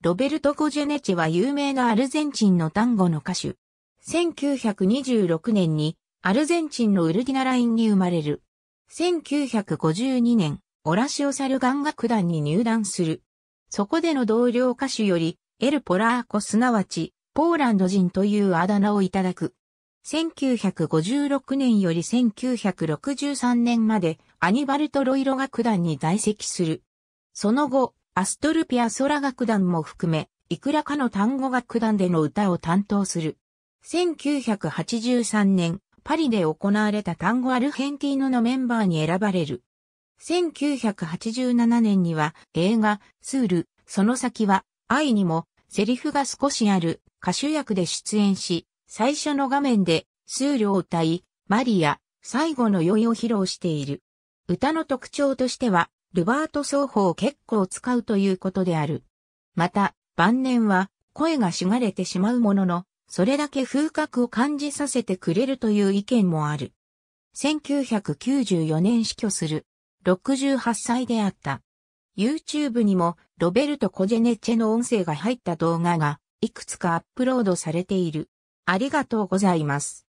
ロベルト・ゴジェネチは有名なアルゼンチンの単語の歌手。1926年にアルゼンチンのウルディナラインに生まれる。1952年、オラシオ・サルガン楽団に入団する。そこでの同僚歌手より、エル・ポラーコすなわち、ポーランド人というあだ名をいただく。1956年より1963年までアニバルト・ロイロ楽団に在籍する。その後、アストルピア空楽団も含め、いくらかの単語楽団での歌を担当する。1983年、パリで行われた単語アルヘンティーノのメンバーに選ばれる。1987年には映画、スール、その先は、愛にも、セリフが少しある、歌手役で出演し、最初の画面で、スールを歌い、マリア、最後の酔いを披露している。歌の特徴としては、ルバート奏法を結構使うということである。また、晩年は声がしがれてしまうものの、それだけ風格を感じさせてくれるという意見もある。1994年死去する。68歳であった。YouTube にもロベルト・コジェネッチェの音声が入った動画がいくつかアップロードされている。ありがとうございます。